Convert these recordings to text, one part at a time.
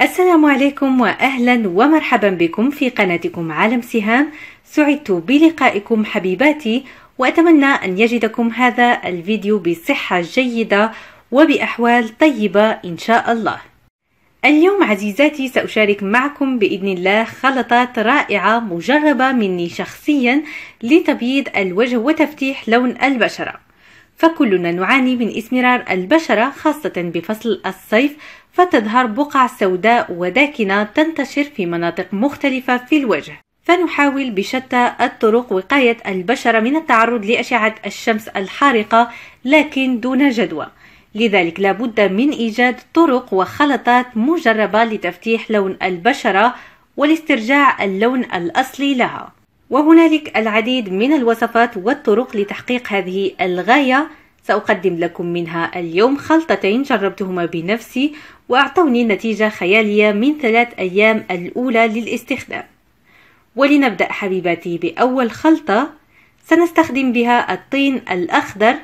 السلام عليكم واهلا ومرحبا بكم في قناتكم عالم سهام سعدت بلقائكم حبيباتي واتمنى ان يجدكم هذا الفيديو بصحه جيده وباحوال طيبه ان شاء الله اليوم عزيزاتي سأشارك معكم بإذن الله خلطات رائعة مجربة مني شخصيا لتبييض الوجه وتفتيح لون البشرة فكلنا نعاني من اسمرار البشرة خاصة بفصل الصيف فتظهر بقع سوداء وداكنة تنتشر في مناطق مختلفة في الوجه فنحاول بشتى الطرق وقاية البشرة من التعرض لأشعة الشمس الحارقة لكن دون جدوى لذلك لابد من إيجاد طرق وخلطات مجربة لتفتيح لون البشرة والاسترجاع اللون الأصلي لها وهنالك العديد من الوصفات والطرق لتحقيق هذه الغاية سأقدم لكم منها اليوم خلطتين جربتهما بنفسي وأعطوني نتيجة خيالية من ثلاث أيام الأولى للاستخدام ولنبدأ حبيباتي بأول خلطة سنستخدم بها الطين الأخضر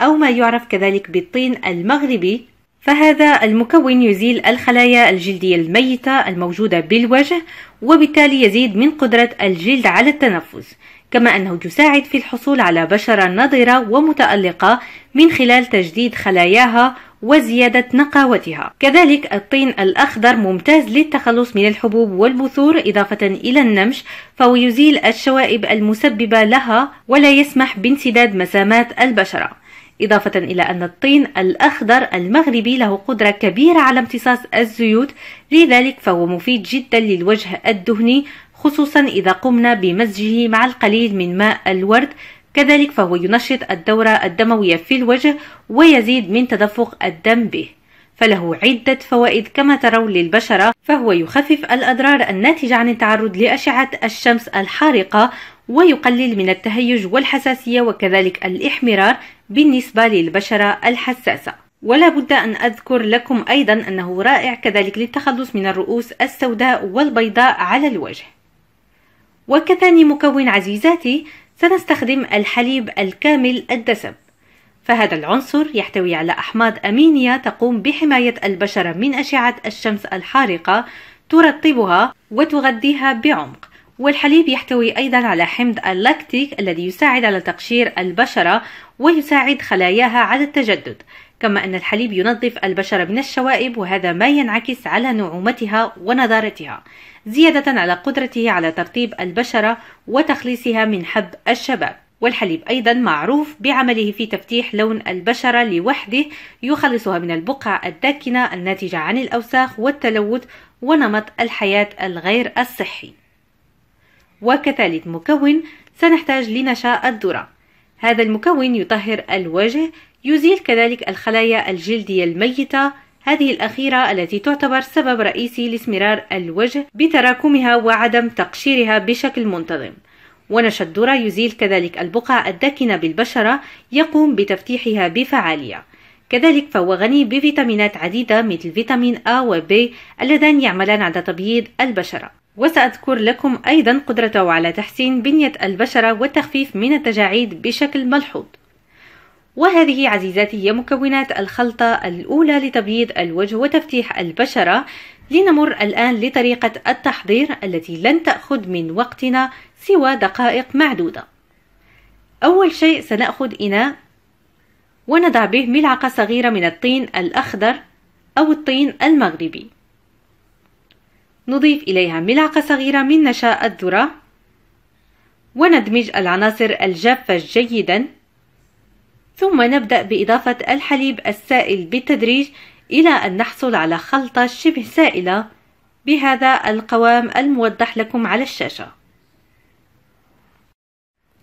أو ما يعرف كذلك بالطين المغربي فهذا المكون يزيل الخلايا الجلدية الميتة الموجودة بالوجه وبالتالي يزيد من قدرة الجلد على التنفس كما أنه يساعد في الحصول على بشرة نضرة ومتألقة من خلال تجديد خلاياها وزيادة نقاوتها كذلك الطين الأخضر ممتاز للتخلص من الحبوب والبثور إضافة إلى النمش فهو يزيل الشوائب المسببة لها ولا يسمح بانسداد مسامات البشرة إضافة إلى أن الطين الأخضر المغربي له قدرة كبيرة على امتصاص الزيوت لذلك فهو مفيد جدا للوجه الدهني خصوصا إذا قمنا بمزجه مع القليل من ماء الورد كذلك فهو ينشط الدورة الدموية في الوجه ويزيد من تدفق الدم به فله عدة فوائد كما ترون للبشرة فهو يخفف الأضرار الناتجة عن التعرض لأشعة الشمس الحارقة ويقلل من التهيج والحساسية وكذلك الإحمرار بالنسبة للبشرة الحساسة ولا بد أن أذكر لكم أيضا أنه رائع كذلك للتخلص من الرؤوس السوداء والبيضاء على الوجه وكثاني مكون عزيزاتي سنستخدم الحليب الكامل الدسم فهذا العنصر يحتوي على أحماض أمينية تقوم بحماية البشرة من أشعة الشمس الحارقة ترطبها وتغذيها بعمق والحليب يحتوي أيضا على حمض اللاكتيك الذي يساعد على تقشير البشرة ويساعد خلاياها على التجدد كما أن الحليب ينظف البشرة من الشوائب وهذا ما ينعكس على نعومتها ونضارتها زيادة على قدرته على ترطيب البشرة وتخليصها من حب الشباب والحليب أيضا معروف بعمله في تفتيح لون البشرة لوحده يخلصها من البقع الداكنة الناتجة عن الأوساخ والتلوث ونمط الحياة الغير الصحي وكثالث مكون سنحتاج لنشاء الذرة هذا المكون يطهر الوجه يزيل كذلك الخلايا الجلدية الميتة هذه الأخيرة التي تعتبر سبب رئيسي لاسمرار الوجه بتراكمها وعدم تقشيرها بشكل منتظم ونشا الذرة يزيل كذلك البقع الداكنة بالبشرة يقوم بتفتيحها بفعالية كذلك فهو غني بفيتامينات عديدة مثل فيتامين A و B اللذان يعملان على تبييض البشرة وسأذكر لكم أيضا قدرته على تحسين بنية البشرة والتخفيف من التجاعيد بشكل ملحوظ وهذه عزيزاتي هي مكونات الخلطة الأولى لتبييض الوجه وتفتيح البشرة لنمر الآن لطريقة التحضير التي لن تأخذ من وقتنا سوى دقائق معدودة أول شيء سنأخذ إناء ونضع به ملعقة صغيرة من الطين الأخضر أو الطين المغربي نضيف إليها ملعقة صغيرة من نشاء الذرة وندمج العناصر الجافة جيدا ثم نبدأ بإضافة الحليب السائل بالتدريج إلى أن نحصل على خلطة شبه سائلة بهذا القوام الموضح لكم على الشاشة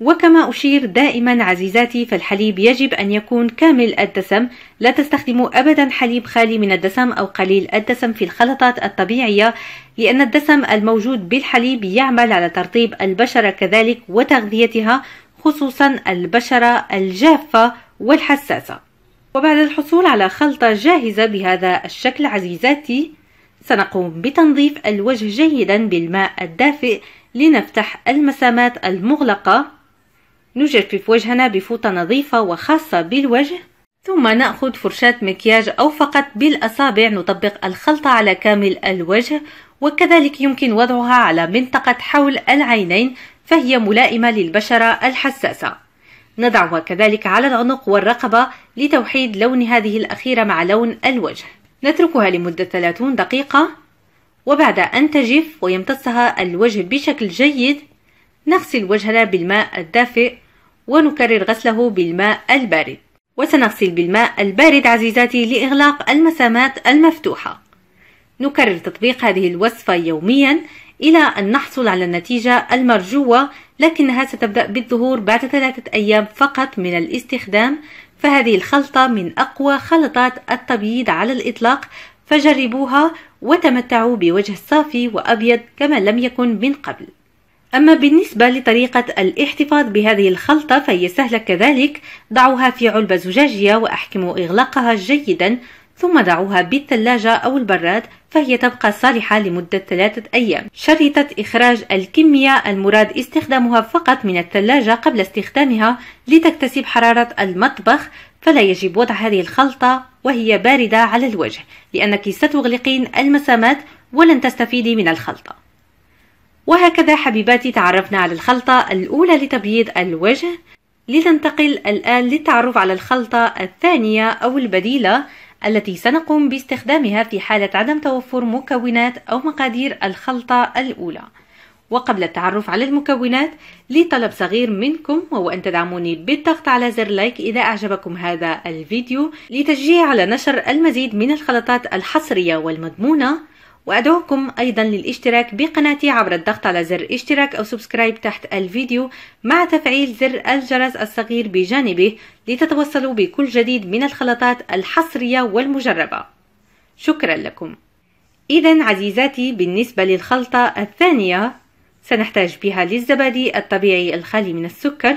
وكما أشير دائما عزيزاتي فالحليب يجب أن يكون كامل الدسم لا تستخدموا أبدا حليب خالي من الدسم أو قليل الدسم في الخلطات الطبيعية لأن الدسم الموجود بالحليب يعمل على ترطيب البشرة كذلك وتغذيتها خصوصا البشرة الجافة والحساسة وبعد الحصول على خلطة جاهزة بهذا الشكل عزيزاتي سنقوم بتنظيف الوجه جيدا بالماء الدافئ لنفتح المسامات المغلقة نجفف وجهنا بفوطة نظيفة وخاصة بالوجه ثم نأخذ فرشاة مكياج أو فقط بالأصابع نطبق الخلطة على كامل الوجه وكذلك يمكن وضعها على منطقة حول العينين فهي ملائمة للبشرة الحساسة نضعها كذلك على العنق والرقبة لتوحيد لون هذه الأخيرة مع لون الوجه نتركها لمدة 30 دقيقة وبعد أن تجف ويمتصها الوجه بشكل جيد نغسل وجهنا بالماء الدافئ ونكرر غسله بالماء البارد وسنغسل بالماء البارد عزيزاتي لإغلاق المسامات المفتوحة نكرر تطبيق هذه الوصفة يوميا إلى أن نحصل على النتيجة المرجوة لكنها ستبدأ بالظهور بعد ثلاثة أيام فقط من الاستخدام فهذه الخلطة من أقوى خلطات التبييض على الإطلاق فجربوها وتمتعوا بوجه صافي وأبيض كما لم يكن من قبل أما بالنسبة لطريقة الاحتفاظ بهذه الخلطة فهي سهلة كذلك ضعوها في علبة زجاجية وأحكموا إغلاقها جيدا ثم ضعوها بالثلاجة أو البراد فهي تبقى صالحة لمدة ثلاثة أيام شريطة إخراج الكمية المراد استخدامها فقط من الثلاجة قبل استخدامها لتكتسب حرارة المطبخ فلا يجب وضع هذه الخلطة وهي باردة على الوجه لأنك ستغلقين المسامات ولن تستفيدي من الخلطة وهكذا حبيباتي تعرفنا على الخلطة الأولى لتبييض الوجه لننتقل الآن للتعرف على الخلطة الثانية أو البديلة التي سنقوم باستخدامها في حالة عدم توفر مكونات أو مقادير الخلطة الأولى وقبل التعرف على المكونات لي طلب صغير منكم وهو أن تدعموني بالضغط على زر لايك إذا أعجبكم هذا الفيديو لتشجيع على نشر المزيد من الخلطات الحصرية والمضمونة وأدعوكم أيضا للاشتراك بقناتي عبر الضغط على زر اشتراك أو سبسكرايب تحت الفيديو مع تفعيل زر الجرس الصغير بجانبه لتتوصلوا بكل جديد من الخلطات الحصرية والمجربة شكرا لكم إذا عزيزاتي بالنسبة للخلطة الثانية سنحتاج بها للزبادي الطبيعي الخالي من السكر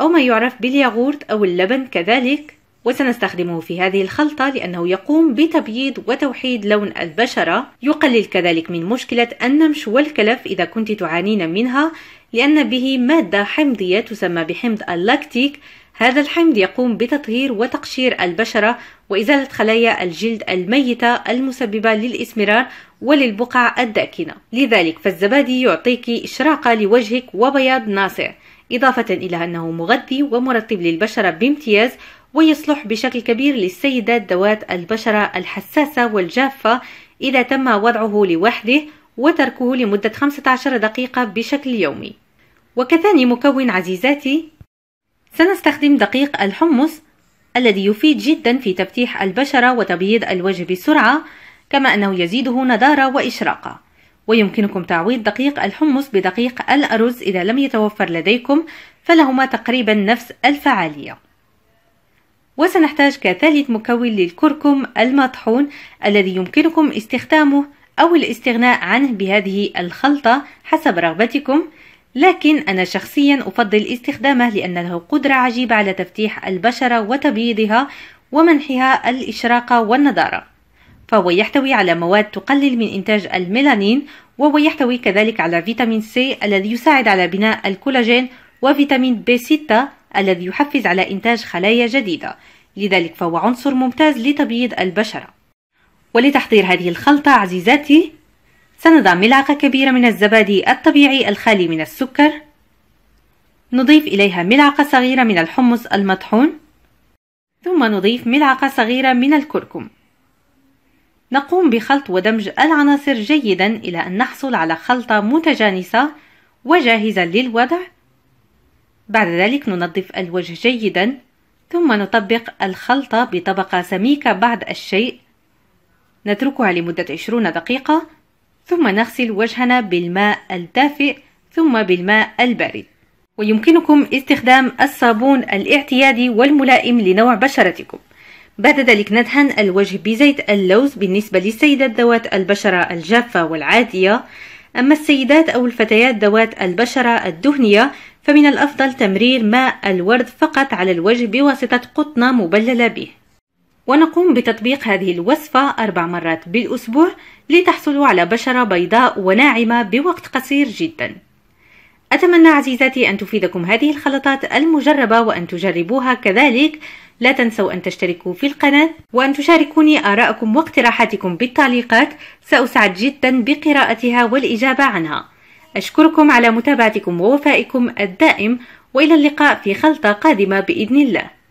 أو ما يعرف بالياغورت أو اللبن كذلك وسنستخدمه في هذه الخلطة لأنه يقوم بتبييض وتوحيد لون البشرة يقلل كذلك من مشكلة النمش والكلف إذا كنت تعانين منها لأن به مادة حمضية تسمى بحمض اللاكتيك هذا الحمض يقوم بتطهير وتقشير البشرة وإزالة خلايا الجلد الميتة المسببة للإسمرار وللبقع الداكنة لذلك فالزبادي يعطيك إشراقة لوجهك وبياض ناصع إضافة إلى أنه مغذي ومرطب للبشرة بامتياز ويصلح بشكل كبير للسيدات ذوات البشرة الحساسة والجافة إذا تم وضعه لوحده وتركه لمدة 15 دقيقة بشكل يومي وكثاني مكون عزيزاتي سنستخدم دقيق الحمص الذي يفيد جدا في تفتيح البشرة وتبييض الوجه بسرعة كما أنه يزيده نضارة وإشراقة ويمكنكم تعويض دقيق الحمص بدقيق الأرز إذا لم يتوفر لديكم فلهما تقريبا نفس الفعالية وسنحتاج كثالث مكون للكركم المطحون الذي يمكنكم استخدامه أو الاستغناء عنه بهذه الخلطة حسب رغبتكم لكن أنا شخصيا أفضل استخدامه لأن له قدرة عجيبة على تفتيح البشرة وتبييضها ومنحها الإشراقة والنضارة فهو يحتوي على مواد تقلل من إنتاج الميلانين وهو يحتوي كذلك على فيتامين سي الذي يساعد على بناء الكولاجين وفيتامين بي 6 الذي يحفز على إنتاج خلايا جديدة لذلك فهو عنصر ممتاز لتبييض البشرة ولتحضير هذه الخلطة عزيزاتي سنضع ملعقة كبيرة من الزبادي الطبيعي الخالي من السكر نضيف إليها ملعقة صغيرة من الحمص المطحون ثم نضيف ملعقة صغيرة من الكركم نقوم بخلط ودمج العناصر جيدا إلى أن نحصل على خلطة متجانسة وجاهزة للوضع بعد ذلك ننظف الوجه جيدا ثم نطبق الخلطة بطبقة سميكة بعد الشيء نتركها لمدة 20 دقيقة ثم نغسل وجهنا بالماء الدافئ ثم بالماء البارد ويمكنكم استخدام الصابون الاعتيادي والملائم لنوع بشرتكم بعد ذلك ندهن الوجه بزيت اللوز بالنسبة للسيدات ذوات البشرة الجافة والعادية أما السيدات أو الفتيات ذوات البشرة الدهنية فمن الأفضل تمرير ماء الورد فقط على الوجه بواسطة قطنة مبللة به ونقوم بتطبيق هذه الوصفة أربع مرات بالأسبوع لتحصلوا على بشرة بيضاء وناعمة بوقت قصير جدا أتمنى عزيزاتي أن تفيدكم هذه الخلطات المجربة وأن تجربوها كذلك لا تنسوا أن تشتركوا في القناة وأن تشاركوني آراءكم واقتراحاتكم بالتعليقات سأسعد جدا بقراءتها والإجابة عنها أشكركم على متابعتكم ووفائكم الدائم وإلى اللقاء في خلطة قادمة بإذن الله